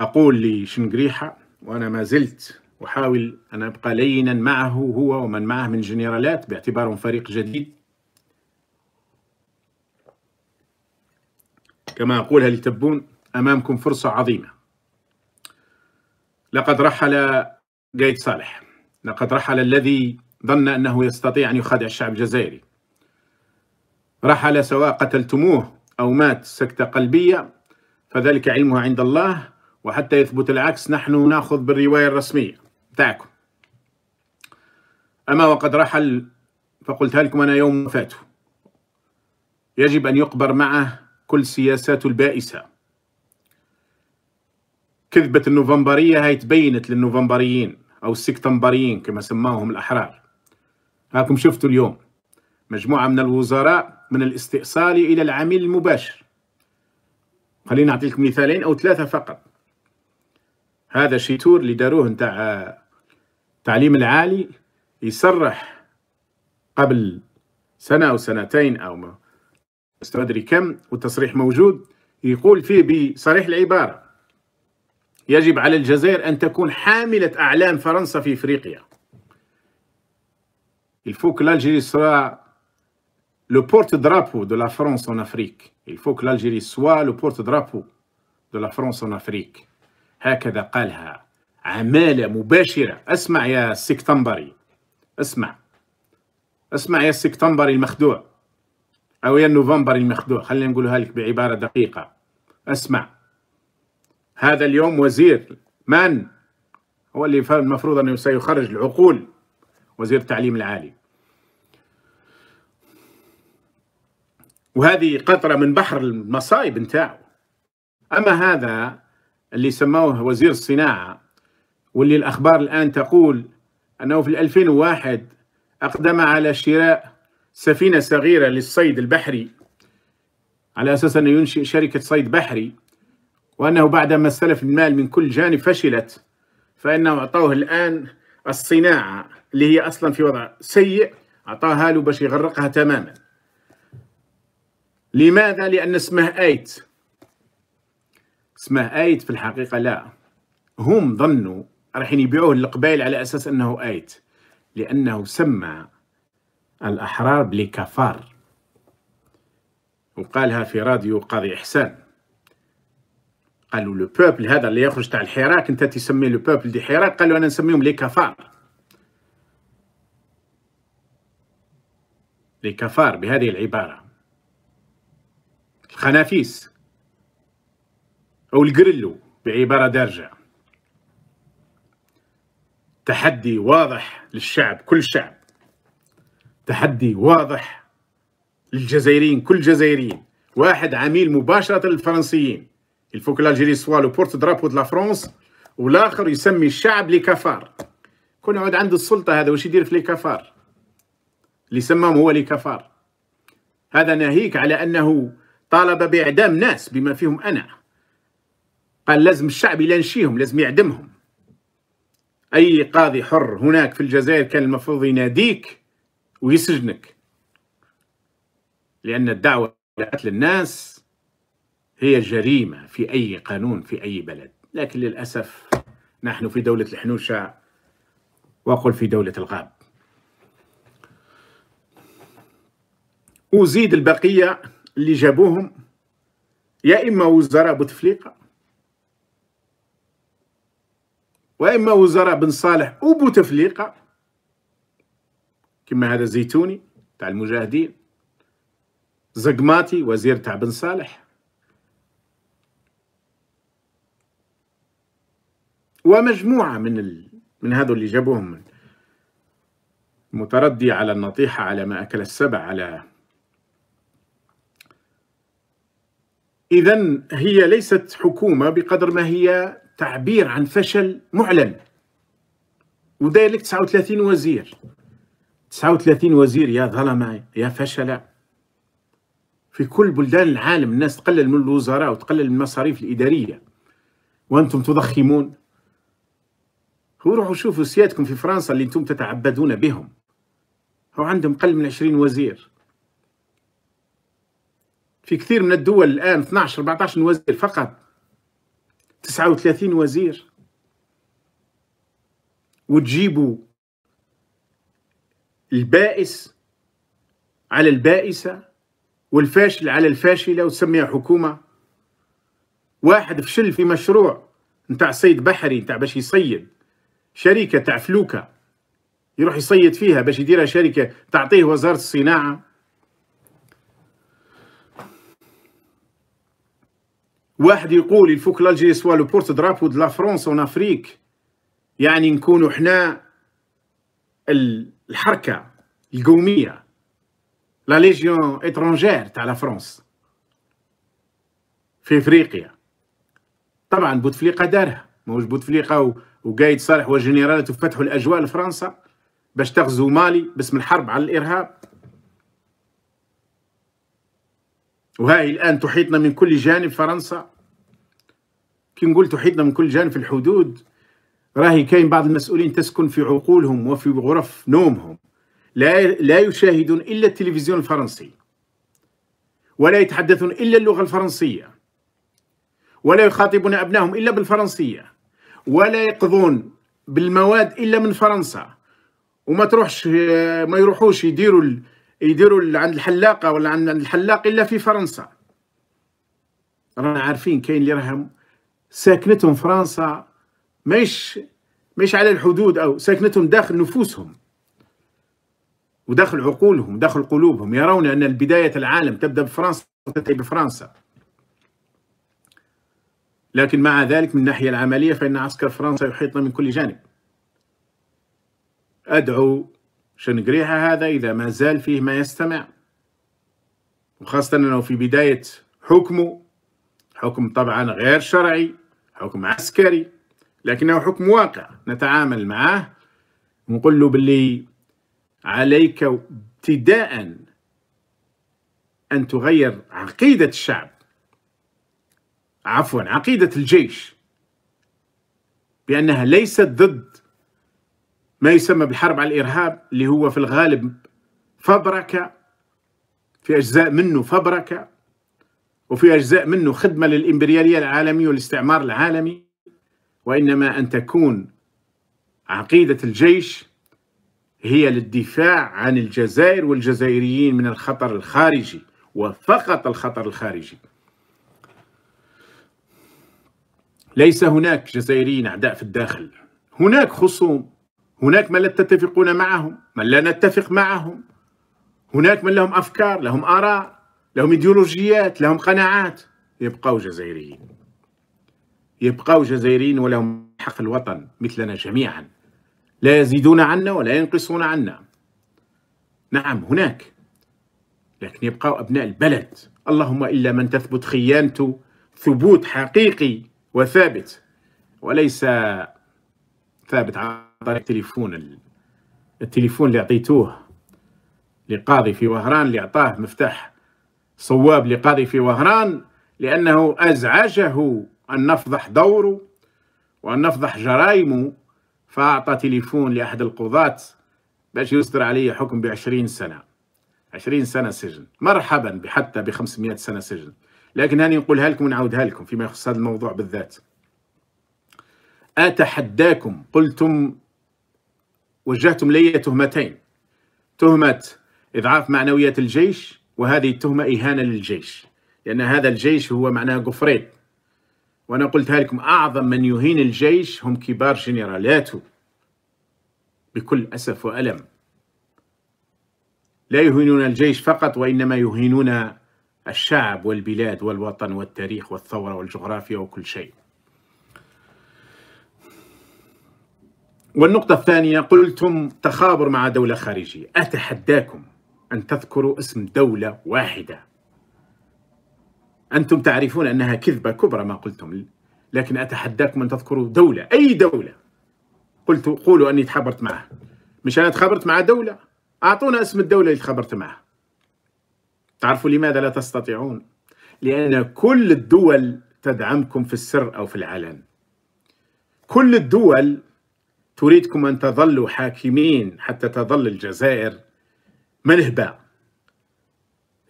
أقول لشنقريحة وأنا ما زلت أحاول أن أبقى لينا معه هو ومن معه من جنرالات باعتبارهم فريق جديد كما أقولها لتبون أمامكم فرصة عظيمة لقد رحل قايد صالح لقد رحل الذي ظن أنه يستطيع أن يخادع الشعب الجزائري رحل سواء قتلتموه أو مات سكتة قلبية فذلك علمها عند الله وحتى يثبت العكس نحن ناخذ بالروايه الرسميه تاعكم اما وقد رحل فقلتها لكم انا يوم وفاته يجب ان يقبر معه كل سياساته البائسه كذبه النوفمبريه هاي تبينت للنوفمبريين او السكتمبريين كما سماهم الاحرار هاكم شفتوا اليوم مجموعه من الوزراء من الاستئصال الى العميل المباشر خليني نعطي لكم مثالين او ثلاثه فقط هذا شيتور اللي داروه نتاع التعليم العالي يصرح قبل سنة أو سنتين أو ما استدري كم والتصريح موجود يقول فيه بصريح العبارة يجب على الجزائر أن تكون حاملة أعلام فرنسا في إفريقيا الفوك لالجيري سوا لو بورت درابو دو لا فرونس اون افريك الفوك لالجيري سوا لو بورت درابو دو لا فرونس اون افريك هكذا قالها عمالة مباشرة اسمع يا سكتمبري اسمع اسمع يا سكتمبري المخدوع أو يا نوفمبر المخدوع خلينا نقولها لك بعبارة دقيقة اسمع هذا اليوم وزير من هو اللي المفروض أنه سيخرج العقول وزير التعليم العالي وهذه قطرة من بحر المصايب نتاعو أما هذا اللي سموه وزير الصناعة واللي الأخبار الآن تقول أنه في 2001 أقدم على شراء سفينة صغيرة للصيد البحري على أساس أنه ينشئ شركة صيد بحري وأنه بعدما استلف المال من كل جانب فشلت فإنه أعطوه الآن الصناعة اللي هي أصلا في وضع سيء أعطاها له باش يغرقها تماما لماذا؟ لأن اسمه آيت اسمه ايت في الحقيقه لا هم ظنوا رايحين يبيعوه للقبائل على اساس انه ايت لانه سمى الاحرار بلكفار وقالها في راديو قاضي احسان قالوا لو بوبل هذا اللي يخرج تاع الحراك انت تسمي لو بوبل دي حراك قالوا انا نسميهم لي كفار لي كفار بهذه العباره الخنافيس أو الجريلو بعبارة دارجة تحدي واضح للشعب كل شعب تحدي واضح للجزائريين كل جزائريين واحد عميل مباشرة للفرنسيين الفوك لالجيري سوا لو بورت درابو دو لا فرونس والاخر يسمي الشعب لي كفار كون عاد عند السلطة هذا واش يدير في لي كفار اللي سماهم هو لي كفار هذا ناهيك على انه طالب باعدام ناس بما فيهم انا قال لازم الشعب يلانشيهم لازم يعدمهم أي قاضي حر هناك في الجزائر كان المفروض يناديك ويسجنك لأن الدعوة لقتل الناس هي جريمة في أي قانون في أي بلد لكن للأسف نحن في دولة الحنوشة واقول في دولة الغاب وزيد البقية اللي جابوهم يا إما وزراء بوتفليقة واما وزراء بن صالح وبوتفليقه كما هذا زيتوني تاع المجاهدين زقماتي وزير تاع بن صالح ومجموعه من ال... من هذو اللي جابوهم متردي على النطيحه على ما اكل السبع على اذا هي ليست حكومه بقدر ما هي تعبير عن فشل معلن وذلك 39 وزير 39 وزير يا ظلمة يا فشلة في كل بلدان العالم الناس تقلل من الوزراء وتقلل من المصاريف الإدارية وأنتم تضخمون وروحوا شوفوا سيادكم في فرنسا اللي أنتم تتعبدون بهم هو عندهم قل من 20 وزير في كثير من الدول الآن 12-14 وزير فقط 39 وزير وتجيبوا البائس على البائسة والفاشل على الفاشلة وتسميها حكومة واحد فشل في مشروع نتاع صيد بحري نتاع باش يصيد شركة تاع فلوكة يروح يصيد فيها باش يديرها شركة تعطيه وزارة الصناعة واحد يقول الفوك لالجيري سوا لو بورت درابو دو لا فرونس اون افريك يعني نكونوا حنا الحركه القوميه لا ليجيون اترونجير تاع لا فرونس في افريقيا طبعا بوتفليقه دارها ماهوش بوتفليقه وقايد صالح وجنرالات وفتحوا الاجواء لفرنسا باش تغزو مالي باسم الحرب على الارهاب وهاي الآن تحيطنا من كل جانب فرنسا كي نقول تحيطنا من كل جانب في الحدود راهي كاين بعض المسؤولين تسكن في عقولهم وفي غرف نومهم لا لا يشاهدون الا التلفزيون الفرنسي ولا يتحدثون الا اللغه الفرنسيه ولا يخاطبون ابنائهم الا بالفرنسيه ولا يقضون بالمواد الا من فرنسا وما تروحش ما يروحوش يديروا يديروا عند الحلاقه ولا عند الحلاق الا في فرنسا رانا عارفين كاين اللي راهم ساكنتهم فرنسا مش مش على الحدود او ساكنتهم داخل نفوسهم وداخل عقولهم داخل قلوبهم يرون ان بدايه العالم تبدا بفرنسا وتنتهي بفرنسا لكن مع ذلك من الناحيه العمليه فان عسكر فرنسا يحيطنا من كل جانب ادعو شنجريها هذا إذا ما زال فيه ما يستمع وخاصة أنه في بداية حكمه حكم طبعا غير شرعي حكم عسكري لكنه حكم واقع نتعامل معه ونقول له باللي عليك ابتداء أن تغير عقيدة الشعب عفوا عقيدة الجيش بأنها ليست ضد ما يسمى بالحرب على الإرهاب اللي هو في الغالب فبركة في أجزاء منه فبركة وفي أجزاء منه خدمة للإمبريالية العالمية والاستعمار العالمي وإنما أن تكون عقيدة الجيش هي للدفاع عن الجزائر والجزائريين من الخطر الخارجي وفقط الخطر الخارجي ليس هناك جزائريين أعداء في الداخل هناك خصوم هناك من لا تتفقون معهم من لا نتفق معهم هناك من لهم أفكار لهم آراء لهم إيديولوجيات لهم قناعات يبقوا جزائريين يبقوا جزائريين ولهم حق الوطن مثلنا جميعا لا يزيدون عنا ولا ينقصون عنا نعم هناك لكن يبقوا أبناء البلد اللهم إلا من تثبت خيانته ثبوت حقيقي وثابت وليس ثابت عن طريق التليفون التليفون اللي اعطيتوه لقاضي في وهران اللي اعطاه مفتاح صواب لقاضي في وهران لانه ازعجه ان نفضح دوره وان نفضح جرائمه فاعطى تليفون لاحد القضاة باش يصدر عليه حكم بعشرين سنه عشرين سنه سجن مرحبا حتى ب 500 سنه سجن لكن هاني نقولها لكم ونعاودها لكم فيما يخص هذا الموضوع بالذات أتحداكم قلتم وجهتم لي تهمتين تهمة إضعاف معنويات الجيش وهذه التهمة إهانة للجيش لأن هذا الجيش هو معناه قفرين وأنا قلتها لكم أعظم من يهين الجيش هم كبار جنرالاته بكل أسف وألم لا يهينون الجيش فقط وإنما يهينون الشعب والبلاد والوطن والتاريخ والثورة والجغرافيا وكل شيء والنقطة الثانية قلتم تخابر مع دولة خارجية أتحداكم أن تذكروا اسم دولة واحدة أنتم تعرفون أنها كذبة كبرى ما قلتم لكن أتحداكم أن تذكروا دولة أي دولة قلت قولوا أني تخابرت معها مش أنا تخابرت مع دولة أعطونا اسم الدولة اللي تخابرت معها تعرفوا لماذا لا تستطيعون لأن كل الدول تدعمكم في السر أو في العلن كل الدول تريدكم أن تظلوا حاكمين حتى تظل الجزائر منهبة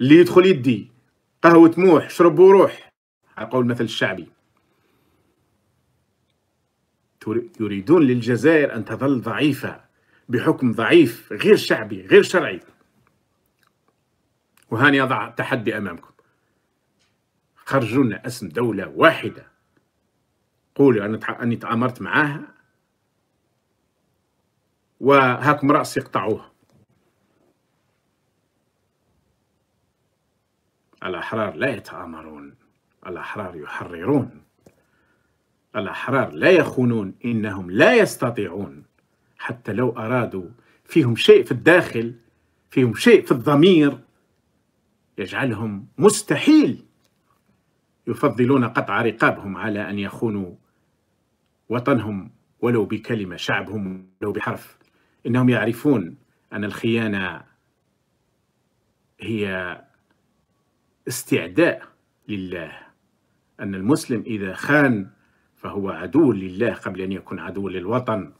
اللي يدخل يدي قهوة موح شرب وروح على قول مثل الشعبي يريدون للجزائر أن تظل ضعيفة بحكم ضعيف غير شعبي غير شرعي وهاني أضع تحدي أمامكم خرجوا لنا اسم دولة واحدة قولوا أنا أني تعامرت معاها وهاكم رأس يقطعوه الأحرار لا يتآمرون الأحرار يحررون الأحرار لا يخونون إنهم لا يستطيعون حتى لو أرادوا فيهم شيء في الداخل فيهم شيء في الضمير يجعلهم مستحيل يفضلون قطع رقابهم على أن يخونوا وطنهم ولو بكلمة شعبهم ولو بحرف انهم يعرفون ان الخيانه هي استعداء لله ان المسلم اذا خان فهو عدو لله قبل ان يكون عدو للوطن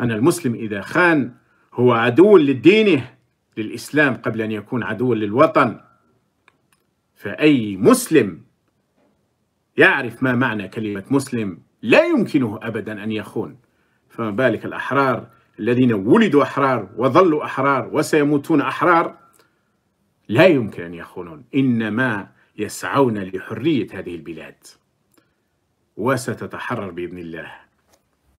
ان المسلم اذا خان هو عدو لدينه للاسلام قبل ان يكون عدو للوطن فاي مسلم يعرف ما معنى كلمه مسلم لا يمكنه ابدا ان يخون فما بالك الاحرار الذين ولدوا أحرار وظلوا أحرار وسيموتون أحرار لا يمكن أن يخونون إنما يسعون لحرية هذه البلاد وستتحرر بإذن الله